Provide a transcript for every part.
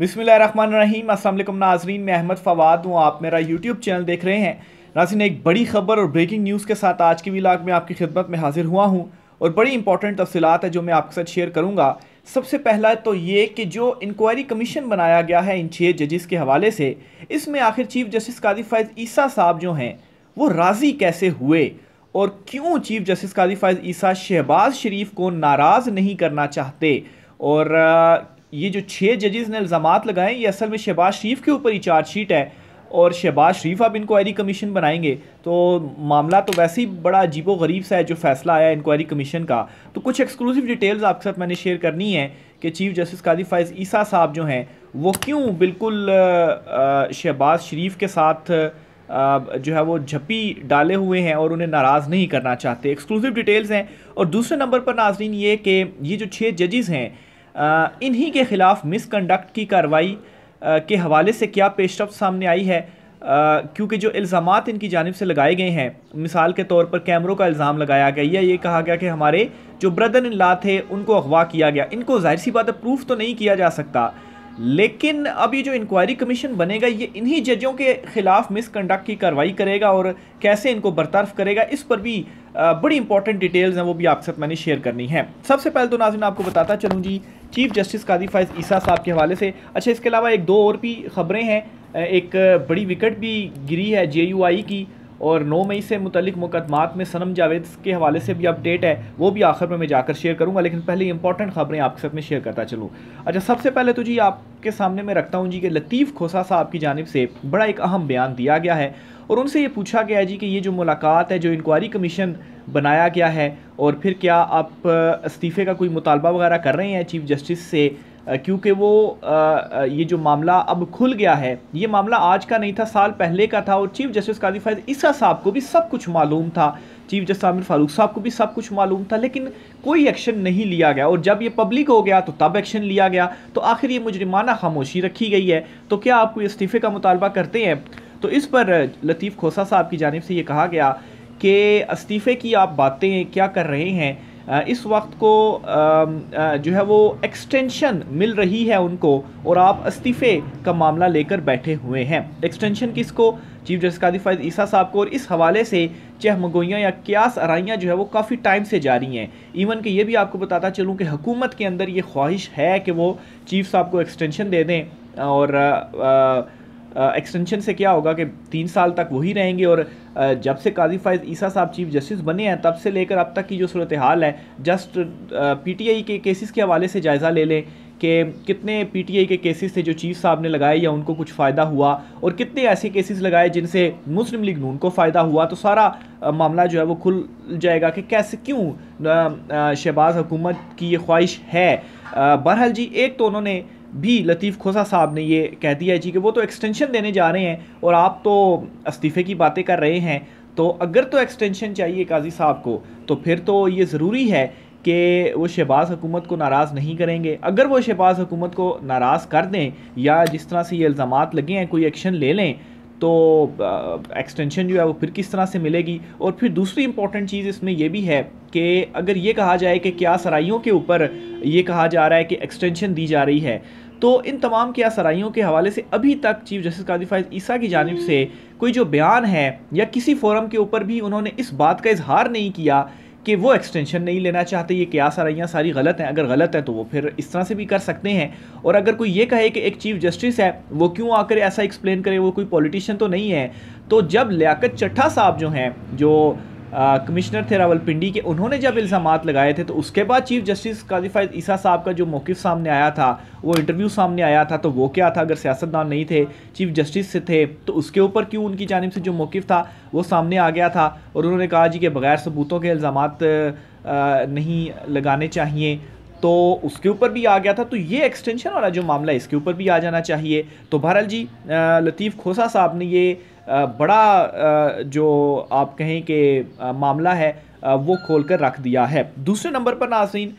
बिसमीम असलम नाजरीन मैं अहमद फवाद हूँ आप मेरा यूट्यूब चैनल देख रहे हैं नाजीन एक बड़ी खबर और ब्रेकिंग न्यूज़ के साथ आज की विलाग में आपकी खिदमत में हाजिर हुआ हूँ और बड़ी इंपॉर्टेंट तफसीत है जो मैं आपके साथ शेयर करूँगा सबसे पहला तो ये कि जो इंक्वायरी कमीशन बनाया गया है इन छः जजेस के हवाले से इसमें आखिर चीफ जस्टिस काजी फैज़ ईसा साहब जो हैं वो राज़ी कैसे हुए और क्यों चीफ जस्टिस काजी फैज़ ईसा शहबाज शरीफ को नाराज़ नहीं करना चाहते और ये जो छः जजेस ने इल्ज़ाम लगाए ये असल में शहबाज शरीफ के ऊपर ही चार्जशीट है और शहबाज शरीफ अब इंक्वायरी कमीशन बनाएंगे तो मामला तो वैसे ही बड़ा अजीब गरीब सा है जो फैसला आया इंक्वायरी कमीशन का तो कुछ एक्सक्लूसिव डिटेल्स आपके साथ मैंने शेयर करनी है कि चीफ जस्टिस कादी फायज़ ईसा साहब जो हैं वो क्यों बिल्कुल शहबाज शरीफ के साथ जो है वो झपी डाले हुए हैं और उन्हें नाराज़ नहीं करना चाहते एक्सक्लूसिव डिटेल्स हैं और दूसरे नंबर पर नाजरीन ये कि ये जो छः जजेज़ हैं इन्हीं के ख़िलाफ़ मिसकंडक्ट की कार्रवाई के हवाले से क्या पेशरफ सामने आई है क्योंकि जो इल्ज़ाम इनकी जानब से लगाए गए हैं मिसाल के तौर पर कैमरों का इल्ज़ाम लगाया गया या ये कहा गया कि हमारे जो ब्रदर इन ला थे उनको अगवा किया गया इनको जाहिर सी बात है प्रूफ तो नहीं किया जा सकता लेकिन अब ये जो इंक्वायरी कमीशन बनेगा ये इन्हीं जजों के ख़िलाफ़ मिसकंडक्ट की कार्रवाई करेगा और कैसे इनको बरतरफ करेगा इस पर भी बड़ी इंपॉर्टेंट डिटेल्स हैं वो भी आपके साथ मैंने शेयर करनी है सबसे पहले तो नाजिन आपको बताता चलूँ जी चीफ जस्टिस कादी फैज़ ईसा साहब के हवाले से अच्छा इसके अलावा एक दो और भी खबरें हैं एक बड़ी विकेट भी गिरी है जे की और 9 मई से मुतलिक मुकदमात में सनम जावेद के हवाले से भी अपडेट है वो भी आखिर में मैं जाकर शेयर करूँगा लेकिन पहले इंपॉर्टेंट खबरें आपके साथ में शेयर करता चलूँ अच्छा सबसे पहले तो जी आपके सामने मैं रखता हूँ जी कि लतीफ़ खोसा साहब की जानब से बड़ा एक अहम बयान दिया गया है और उनसे ये पूछा गया जी कि ये जो मुलाकात है जो इंक्वायरी कमीशन बनाया गया है और फिर क्या आप इस्तीफ़े का कोई मुतालबा वगैरह कर रहे हैं चीफ जस्टिस से क्योंकि वो ये जो मामला अब खुल गया है ये मामला आज का नहीं था साल पहले का था और चीफ जस्टिस काजी फैज ईसा साहब को भी सब कुछ मालूम था चीफ जस्टिस आमिर फारूक साहब को भी सब कुछ मालूम था लेकिन कोई एक्शन नहीं लिया गया और जब ये पब्लिक हो गया तो तब एक्शन लिया गया तो आखिर ये मुजरिमाना खामोशी रखी गई है तो क्या आपको इस्तीफ़े का मुतालबा करते हैं तो इस पर लतीफ़ खोसा साहब की जानब से ये कहा गया कि इस्तीफ़े की आप बातें क्या कर रहे हैं इस वक्त को जो है वो एक्सटेंशन मिल रही है उनको और आप इस्तीफ़े का मामला लेकर बैठे हुए हैं एक्सटेंशन किसको चीफ जस्टिस कादी फैज ईसा साहब को और इस हवाले से चहमगोइयाँ या क्यास अराइयाँ जो है वो काफ़ी टाइम से जारी हैं इवन कि ये भी आपको बताता चलूँ कि हुकूमत के अंदर ये ख्वाहिश है कि वो चीफ साहब को एक्सटेंशन दे दें और आ, आ, एक्सटेंशन से क्या होगा कि तीन साल तक वही रहेंगे और जब से काजी फायज ईसा साहब चीफ जस्टिस बने हैं तब से लेकर अब तक की जो सूरत हाल है जस्ट पीटीआई के केसेस के हवाले से जायज़ा ले लें कि कितने पीटीआई के केसेस थे जो चीफ साहब ने लगाए या उनको कुछ फ़ायदा हुआ और कितने ऐसे केसेस लगाए जिनसे मुस्लिम लीग नून को फ़ायदा हुआ तो सारा मामला जो है वो खुल जाएगा कि कैसे क्यों शहबाज हुकूमत की ये ख्वाहिश है बहरहाल जी एक तो उन्होंने भी लतीफ़ खोसा साहब ने ये कह दिया है जी कि वो तो एक्सटेंशन देने जा रहे हैं और आप तो इस्तीफ़े की बातें कर रहे हैं तो अगर तो एक्सटेंशन चाहिए काजी साहब को तो फिर तो ये ज़रूरी है कि वो शहबाज हुकूमत को नाराज़ नहीं करेंगे अगर वो शहबाज हुकूमत को नाराज़ कर दें या जिस तरह से ये इल्ज़ाम लगे हैं कोई एक्शन ले लें तो एक्सटेंशन जो है वो फिर किस तरह से मिलेगी और फिर दूसरी इंपॉर्टेंट चीज़ इसमें यह भी है कि अगर ये कहा जाए कि क्या सराइयों के ऊपर ये कहा जा रहा है कि एक्सटेंशन दी जा रही है तो इन तमाम क्या सराइयों के हवाले से अभी तक चीफ जस्टिस कादी फायज ईसा की जानब से कोई जो बयान है या किसी फोरम के ऊपर भी उन्होंने इस बात का इजहार नहीं किया कि वो एक्सटेंशन नहीं लेना चाहते ये क्या सारियाँ सारी गलत हैं अगर गलत हैं तो वो फिर इस तरह से भी कर सकते हैं और अगर कोई ये कहे कि एक चीफ जस्टिस है वो क्यों आकर ऐसा एक्सप्लेन करे वो कोई पॉलिटिशियन तो नहीं है तो जब लियाकत चट्ठा साहब जो हैं जो कमिश्नर थे रावलपिंडी के उन्होंने जब इल्ज़ाम लगाए थे तो उसके बाद चीफ जस्टिस काजी फायद ईसा साहब का जो मौक़ सामने आया था वो इंटरव्यू सामने आया था तो वो क्या था अगर सियासतदान नहीं थे चीफ जस्टिस से थे तो उसके ऊपर क्यों उनकी जानब से जो मौक़ था वो सामने आ गया था और उन्होंने कहा जी कि बग़ैर सबूतों के इल्ज़ाम नहीं लगाने चाहिए तो उसके ऊपर भी आ गया था तो ये एक्सटेंशन वाला जो मामला है इसके ऊपर भी आ जाना चाहिए तो बहरल जी लतीफ़ खोसा साहब ने ये बड़ा जो आप कहें कि मामला है वो खोल कर रख दिया है दूसरे नंबर पर नाजीन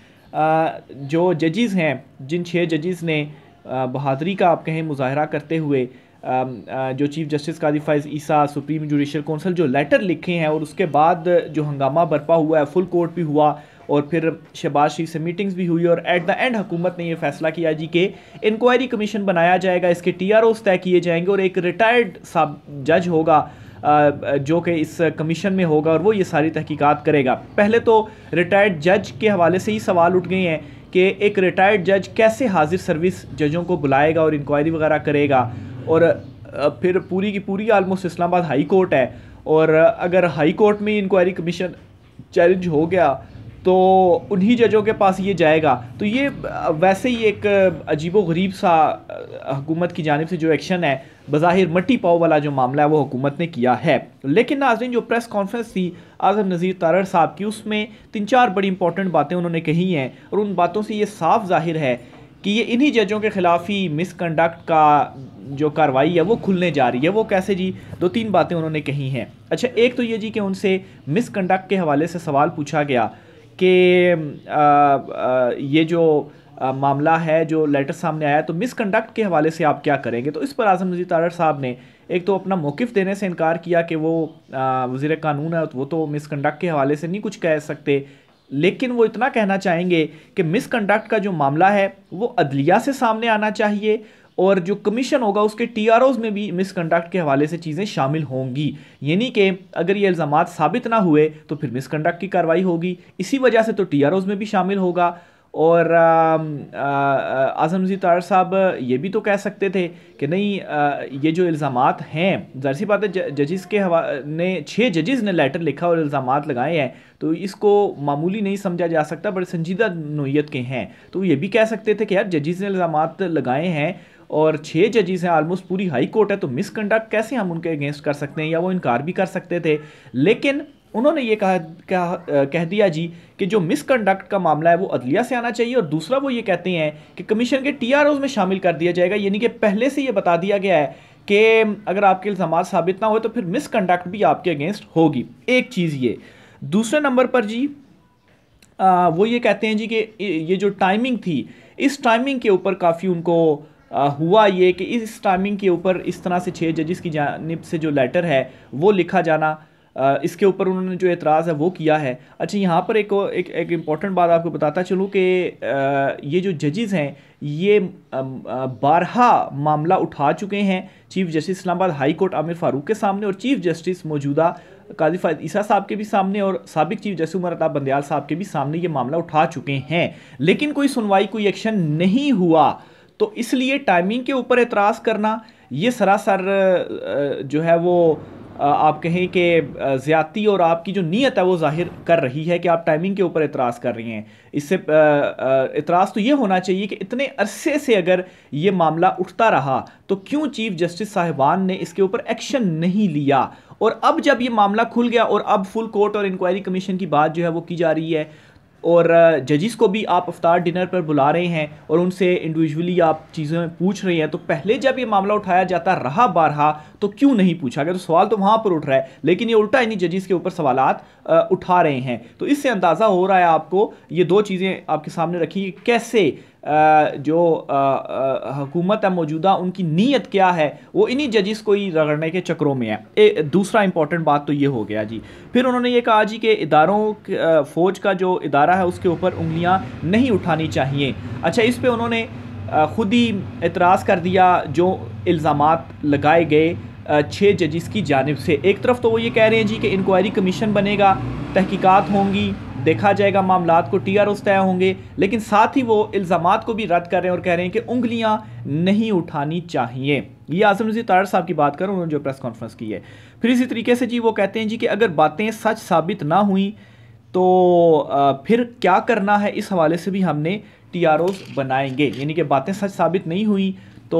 जो जजेस हैं जिन छः जजेस ने बहादरी का आप कहें मुजाहरा करते हुए जो chief justice Qazi Faez Isa supreme judicial council जो लेटर लिखे हैं और उसके बाद जो हंगामा बरपा हुआ है फुल कोर्ट भी हुआ और फिर शहबाज शरीफ से मीटिंग्स भी हुई और एट द एंड हुकूमत ने यह फैसला किया जी कि इंक्वायरी कमीशन बनाया जाएगा इसके टी आर ओस तय किए जाएंगे और एक रिटायर्ड साब जज होगा जो कि इस कमीशन में होगा और वो ये सारी तहकीकात करेगा पहले तो रिटायर्ड जज के हवाले से ही सवाल उठ गए हैं कि एक रिटायर्ड जज कैसे हाजिर सर्विस जजों को बुलाएगा और इंक्वायरी वगैरह करेगा और फिर पूरी की पूरी आलमोस्ट इस्लामाबाद हाई कोर्ट है और अगर हाई कोर्ट में इंक्वायरी कमीशन चैलेंज हो गया तो उन्हीं जजों के पास ये जाएगा तो ये वैसे ही एक व गरीब सा हुकूमत की जानब से जो एक्शन है बज़ाहिर मट्टी पाव वाला जो मामला है वो हुकूमत ने किया है लेकिन नाजरीन जो प्रेस कॉन्फ्रेंस थी आज़म नज़ीर तारड़ साहब की उसमें तीन चार बड़ी इंपॉर्टेंट बातें उन्होंने कही हैं और उन बातों से ये साफ जाहिर है कि ये इन्हीं जजों के ख़िलाफ़ ही मिसकंडक्ट का जो कार्रवाई है वो खुलने जा रही है वो कैसे जी दो तीन बातें उन्होंने कही हैं अच्छा एक तो ये जी कि उनसे मिसकंडक्ट के हवाले से सवाल पूछा गया कि ये जो मामला है जो लेटर सामने आया तो मिसकंडक्ट के हवाले से आप क्या करेंगे तो इस पर आजम नजीर तारड़ साहब ने एक तो अपना मौक़ देने से इनकार किया कि वो वजीर कानून है वो तो मिसकंडक्ट के हवाले से नहीं कुछ कह सकते लेकिन वो इतना कहना चाहेंगे कि मिसकंडक्ट का जो मामला है वो अदलिया से सामने आना चाहिए और जो कमीशन होगा उसके टी में भी मिसकंडक्ट के हवाले से चीज़ें शामिल होंगी यानी कि अगर ये इल्ज़ाम साबित ना हुए तो फिर मिसकंडक्ट की कार्रवाई होगी इसी वजह से तो टी में भी शामिल होगा और आज़म जी तार साहब ये भी तो कह सकते थे कि नहीं आ, ये जो इल्ज़ाम हैं जाहिर सी बात है जजेस के हवा ने छः जजेस ने लेटर लिखा और इल्ज़ाम लगाए हैं तो इसको मामूली नहीं समझा जा सकता बड़े संजीदा नोयत के हैं तो ये भी कह सकते थे कि यार जजेस ने इल्ज़ाम लगाए हैं और छः जजेस हैं आलमोस्ट पूरी हाई कोर्ट है तो मिसकंडक्ट कैसे हम उनके अगेंस्ट कर सकते हैं या वो इनकार भी कर सकते थे लेकिन उन्होंने ये कहा कह, कह दिया जी कि जो मिसकंडक्ट का मामला है वो अदलिया से आना चाहिए और दूसरा वो ये कहते हैं कि कमीशन के टी में शामिल कर दिया जाएगा यानी कि पहले से ये बता दिया गया है कि अगर आपके इल्ज़ाम साबित ना हो तो फिर मिसकंडक्ट भी आपके अगेंस्ट होगी एक चीज़ ये दूसरे नंबर पर जी आ, वो ये कहते हैं जी कि ये जो टाइमिंग थी इस टाइमिंग के ऊपर काफ़ी उनको आ, हुआ ये कि इस टाइमिंग के ऊपर इस तरह से छः जजिस की जानब से जो लेटर है वो लिखा जाना आ, इसके ऊपर उन्होंने जो एतराज़ है वो किया है अच्छा यहाँ पर एक एक एक इम्पॉर्टेंट बात आपको बताता चलूँ कि ये जो जजेज़ हैं ये बारहा मामला उठा चुके हैं chief justice Islamabad high court Aamer Farooq के सामने और चीफ जस्टिस मौजूदा काजी फायद ईसा साहब के भी सामने और सबक चीफ जस्टिस उमर अताब बंदयाल साहब के भी सामने ये मामला उठा चुके हैं लेकिन कोई सुनवाई कोई एक्शन नहीं हुआ तो इसलिए टाइमिंग के ऊपर एतराज़ करना ये सरासर जो है वो आप कहें कि ज़्यादती और आपकी जो नीयत है वो जाहिर कर रही है कि आप टाइमिंग के ऊपर एतराज़ कर रही हैं इससे एतराज़ तो ये होना चाहिए कि इतने अरसे से अगर ये मामला उठता रहा तो क्यों चीफ़ जस्टिस साहिबान ने इसके ऊपर एक्शन नहीं लिया और अब जब ये मामला खुल गया और अब फुल कोर्ट और इंक्वायरी कमीशन की बात जो है वो की जा रही है और जजिस को भी आप अफ्तार डिनर पर बुला रहे हैं और उनसे इंडिविजुअली आप चीज़ें पूछ रही हैं तो पहले जब ये मामला उठाया जाता रहा बारहा तो क्यों नहीं पूछा गया तो सवाल तो वहाँ पर उठ रहा है लेकिन ये उल्टा इन्हीं जजिस के ऊपर सवाल उठा रहे हैं तो इससे अंदाज़ा हो रहा है आपको ये दो चीज़ें आपके सामने रखी कैसे जो हकूमत है मौजूदा उनकी नीयत क्या है वो इन्हीं जजिस को ही रगड़ने के चक्रों में है ए, दूसरा इंपॉर्टेंट बात तो ये हो गया जी फिर उन्होंने ये कहा जी कि इदारों फ़ौज का जो इदारा है उसके ऊपर उंगलियाँ नहीं उठानी चाहिए अच्छा इस पर उन्होंने ख़ुद ही एतराज़ कर दिया जो इल्ज़ाम लगाए गए छः जजिस की जानब से एक तरफ तो वो ये कह रहे हैं जी कि इंक्वायरी कमीशन बनेगा तहकीकात होंगी देखा जाएगा मामला को टी आर तय होंगे लेकिन साथ ही वो इल्ज़ाम को भी रद्द कर रहे हैं और कह रहे हैं कि उंगलियां नहीं उठानी चाहिए ये आजम नजीर तार साहब की बात करूँ उन्होंने जो प्रेस कॉन्फ्रेंस की है फिर इसी तरीके से जी वो कहते हैं जी कि अगर बातें सच साबित ना हुई तो फिर क्या करना है इस हवाले से भी हमने टी बनाएंगे यानी कि बातें सच साबित नहीं हुई तो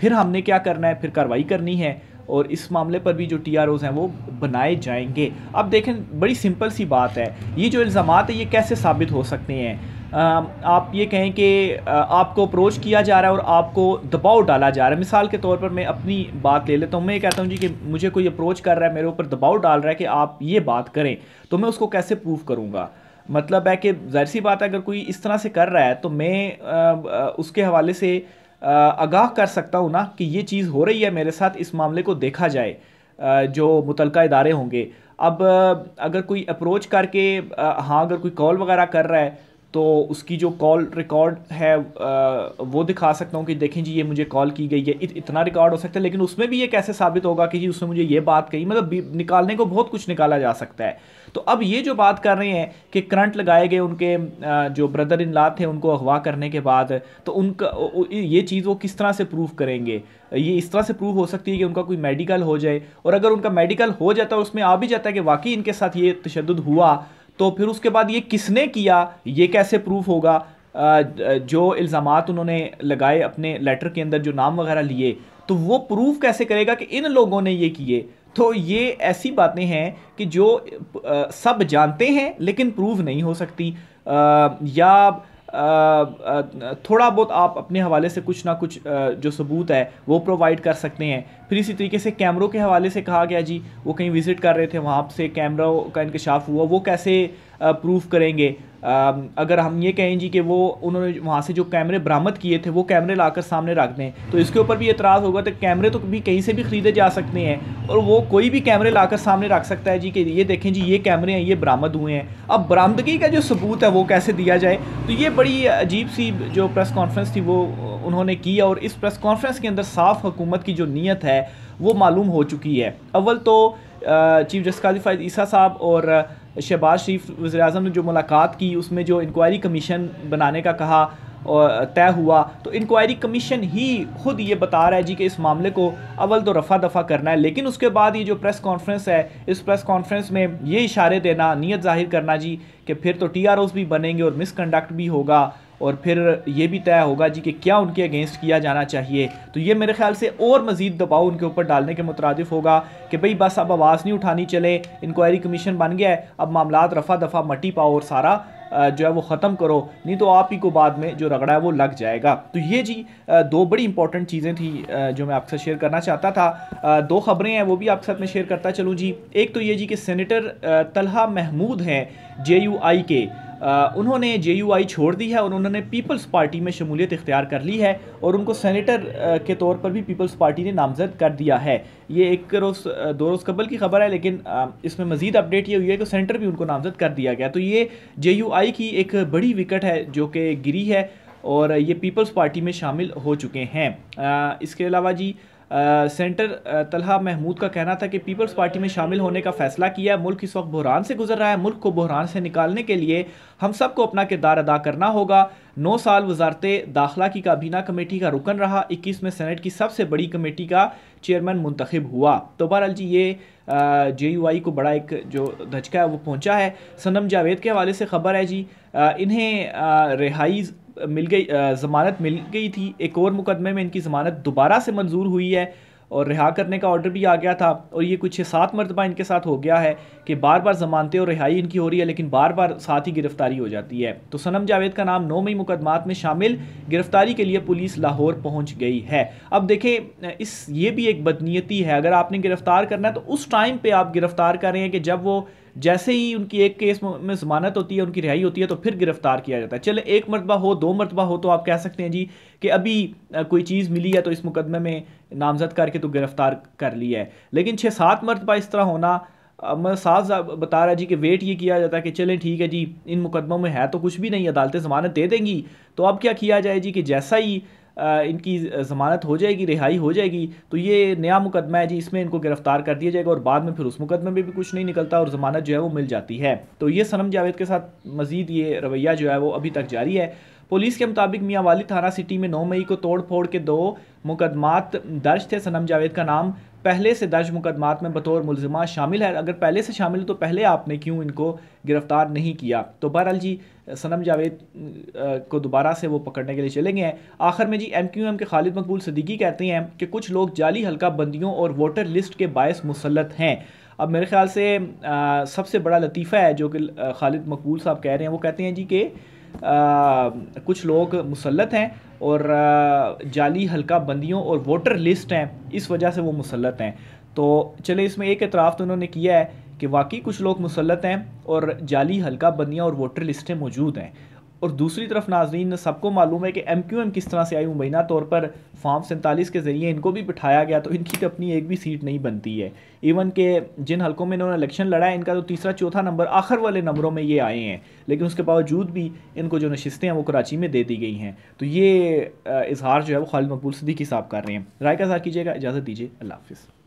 फिर हमने क्या करना है फिर कार्रवाई करनी है और इस मामले पर भी जो टी हैं वो बनाए जाएंगे अब देखें बड़ी सिंपल सी बात है ये जो इल्ज़ाम है ये कैसे साबित हो सकते हैं आप ये कहें कि आपको अप्रोच किया जा रहा है और आपको दबाव डाला जा रहा है मिसाल के तौर पर मैं अपनी बात ले लेता हूँ मैं ये कहता हूँ जी कि मुझे कोई अप्रोच कर रहा है मेरे ऊपर दबाव डाल रहा है कि आप ये बात करें तो मैं उसको कैसे प्रूव करूँगा मतलब है कि जाहिर सी बात है अगर कोई इस तरह से कर रहा है तो मैं उसके हवाले से आगाह कर सकता हूँ ना कि ये चीज़ हो रही है मेरे साथ इस मामले को देखा जाए जो मुतलका इदारे होंगे अब अगर कोई अप्रोच करके हाँ अगर कोई कॉल वगैरह कर रहा है तो उसकी जो कॉल रिकॉर्ड है वो दिखा सकता हूँ कि देखें जी ये मुझे कॉल की गई है इत, इतना रिकॉर्ड हो सकता है लेकिन उसमें भी ये कैसे साबित होगा कि जी उसने मुझे ये बात कही मतलब निकालने को बहुत कुछ निकाला जा सकता है तो अब ये जो बात कर रहे हैं कि करंट लगाए गए उनके जो ब्रदर इन ला थे उनको अगवा करने के बाद तो उनका ये चीज़ वो किस तरह से प्रूव करेंगे ये इस तरह से प्रूव हो सकती है कि उनका कोई मेडिकल हो जाए और अगर उनका मेडिकल हो जाता है उसमें आ भी जाता है कि वाकई इनके साथ ये तशद हुआ तो फिर उसके बाद ये किसने किया ये कैसे प्रूफ होगा जो इल्ज़ाम उन्होंने लगाए अपने लेटर के अंदर जो नाम वगैरह लिए तो वो प्रूफ कैसे करेगा कि इन लोगों ने ये किए तो ये ऐसी बातें हैं कि जो सब जानते हैं लेकिन प्रूव नहीं हो सकती या थोड़ा बहुत आप अपने हवाले से कुछ ना कुछ जो सबूत है वो प्रोवाइड कर सकते हैं फिर इसी तरीके से कैमरों के हवाले से कहा गया जी वो कहीं विज़िट कर रहे थे वहाँ से कैमरों का इंकशाफ हुआ वो कैसे प्रूफ करेंगे अगर हम ये कहें जी कि वो उन्होंने वहाँ से जो कैमरे बरामद किए थे वो कैमरे लाकर सामने रख दें तो इसके ऊपर भी एतराज़ होगा तो कैमरे तो भी कहीं से भी ख़रीदे जा सकते हैं और वो कोई भी कैमरे लाकर सामने रख सकता है जी कि ये देखें जी ये कैमरे हैं ये बरामद हुए हैं अब बरामदगी का जो सबूत है वो कैसे दिया जाए तो ये बड़ी अजीब सी जो प्रेस कॉन्फ्रेंस थी वो उन्होंने की और इस प्रेस कॉन्फ्रेंस के अंदर साफ हुकूमत की जो नीयत है वो मालूम हो चुकी है अव्वल तो चीफ जस्टिस काजी ईसा साहब और शहबाज शरीफ वज़र अजम ने जो मुलाकात की उसमें जो इंक्वायरी कमीशन बनाने का कहा और तय हुआ तो इंक्वायरी कमीशन ही खुद ये बता रहा है जी कि इस मामले को अव्वल तो रफ़ा दफ़ा करना है लेकिन उसके बाद ये जो प्रेस कॉन्फ्रेंस है इस प्रेस कॉन्फ्रेंस में ये इशारे देना नीयत जाहिर करना जी कि फिर तो टी आर ओज़ भी बनेंगे और मिसकंडक्ट भी होगा और फिर ये भी तय होगा जी कि क्या उनके अगेंस्ट किया जाना चाहिए तो ये मेरे ख्याल से और मज़ीद दबाव उनके ऊपर डालने के मुतरद होगा कि भाई बस अब आवाज़ नहीं उठानी चले इंक्वायरी कमीशन बन गया है अब मामला रफ़ा दफ़ा मटी पाओ और सारा जो है वो ख़त्म करो नहीं तो आप ही को बाद में जो रगड़ा है वो लग जाएगा तो ये जी दो बड़ी इंपॉर्टेंट चीज़ें थी जो मैं आपके साथ शेयर करना चाहता था दो खबरें हैं वो भी आपके साथ मैं शेयर करता चलूँ जी एक तो ये जी कि सेनेटर तलहा महमूद हैं जे के उन्होंने जे छोड़ दी है और उन्होंने पीपल्स पार्टी में शमूलियत इख्तियार कर ली है और उनको सैनिटर के तौर पर भी पीपल्स पार्टी ने नामजद कर दिया है ये एक रोज़ दो रोज़ कबल की खबर है लेकिन इसमें मज़ीद अपडेट ये हुई है कि सेंटर भी उनको नामजद कर दिया गया तो ये जे की एक बड़ी विकट है जो कि गिरी है और ये पीपल्स पार्टी में शामिल हो चुके हैं इसके अलावा जी सेंटर तलहा महमूद का कहना था कि पीपल्स पार्टी में शामिल होने का फैसला किया है मुल्क इस वक्त बहरान से गुजर रहा है मुल्क को बहरान से निकालने के लिए हम सबको अपना किरदार अदा करना होगा नौ साल वजारत दाखिला की काबीना कमेटी का रुकन रहा इक्कीस में सेनेट की सबसे बड़ी कमेटी का चेयरमैन मुंतखब हुआ तो बहरहाल जी ये जे यू आई को बड़ा एक जो धचका है वो पहुँचा है सनम जावेद के हवाले से खबर है जी आ, इन्हें रिहाई मिल गई ज़मानत मिल गई थी एक और मुकदमे में इनकी ज़मानत दोबारा से मंजूर हुई है और रिहा करने का ऑर्डर भी आ गया था और ये कुछ सात मरतबा इनके साथ हो गया है कि बार बार जमानतें और रिहाई इनकी हो रही है लेकिन बार बार साथ ही गिरफ्तारी हो जाती है तो सनम जावेद का नाम नौ मई मुकदमात में शामिल गिरफ्तारी के लिए पुलिस लाहौर पहुंच गई है अब देखें इस ये भी एक बदनीयती है अगर आपने गिरफ्तार करना है तो उस टाइम पर आप गिरफ्तार करें कि जब वो जैसे ही उनकी एक केस में जमानत होती है उनकी रिहाई होती है तो फिर गिरफ्तार किया जाता है चले एक मरतबा हो दो मरतबा हो तो आप कह सकते हैं जी कि अभी कोई चीज़ मिली है तो इस मुकदमे में नामजद करके तो गिरफ्तार कर लिया है लेकिन छः सात मरतबा इस तरह होना मैं साफ बता रहा जी कि वेट ये किया जाता है कि चलें ठीक है जी इन मुकदमों में है तो कुछ भी नहीं अदालतें जमानत दे देंगी तो अब क्या किया जाए जी कि जैसा ही इनकी ज़मानत हो जाएगी रिहाई हो जाएगी तो ये नया मुकदमा है जी इसमें इनको गिरफ्तार कर दिया जाएगा और बाद में फिर उस मुकदमे में भी कुछ नहीं निकलता और ज़मानत जो है वो मिल जाती है तो ये सनम जावेद के साथ मज़ीद ये रवैया जो है वो अभी तक जारी है पुलिस के मुताबिक वाली थाना सिटी में नौ मई को तोड़ फोड़ के दो मुकदमात दर्ज थे सनम जावेद का नाम पहले से दर्ज मुकदमात में बतौर मुलजमा शामिल है अगर पहले से शामिल है तो पहले आपने क्यों इनको गिरफ्तार नहीं किया तो बहरहाल जी सनम जावेद को दोबारा से वो पकड़ने के लिए चले गए हैं आखिर में जी एम क्यू एम के खालिद मकबूल सदीकी कहते हैं कि कुछ लोग जाली हल्का बंदियों और वोटर लिस्ट के बायस मुसलत हैं अब मेरे ख्याल से आ, सबसे बड़ा लतीफ़ा है जो कि खालिद मकबूल साहब कह रहे हैं वो कहते हैं जी कि कुछ लोग मुसलत हैं और जाली हल्का बंदियों और वोटर लिस्ट हैं इस वजह से वो मुसलत हैं तो चले इसमें एक एतराफ़ तो उन्होंने किया है कि वाकई कुछ लोग मुसलत हैं और जाली हल्का बंदियाँ और वोटर लिस्टें मौजूद हैं और दूसरी तरफ नाजरीन सबको मालूम है कि एम क्यू एम किस तरह से आई मुबैना तौर पर फॉर्म सैंतालीस के ज़रिए इनको भी बिठाया गया तो इनकी तो अपनी एक भी सीट नहीं बनती है इवन के जिन हलकों में इन्होंने इलेक्शन लड़ा है इनका तो तीसरा चौथा नंबर आखिर वाले नंबरों में ये आए हैं लेकिन उसके बावजूद भी इनको जो नशस्तें हैं वो कराची में दे दी गई हैं तो ये इजहार जो है वो खालिद मकबूल की साहब कर रहे हैं राय का इजहार कीजिएगा इजाज़त दीजिए अल्लाह हाफिज़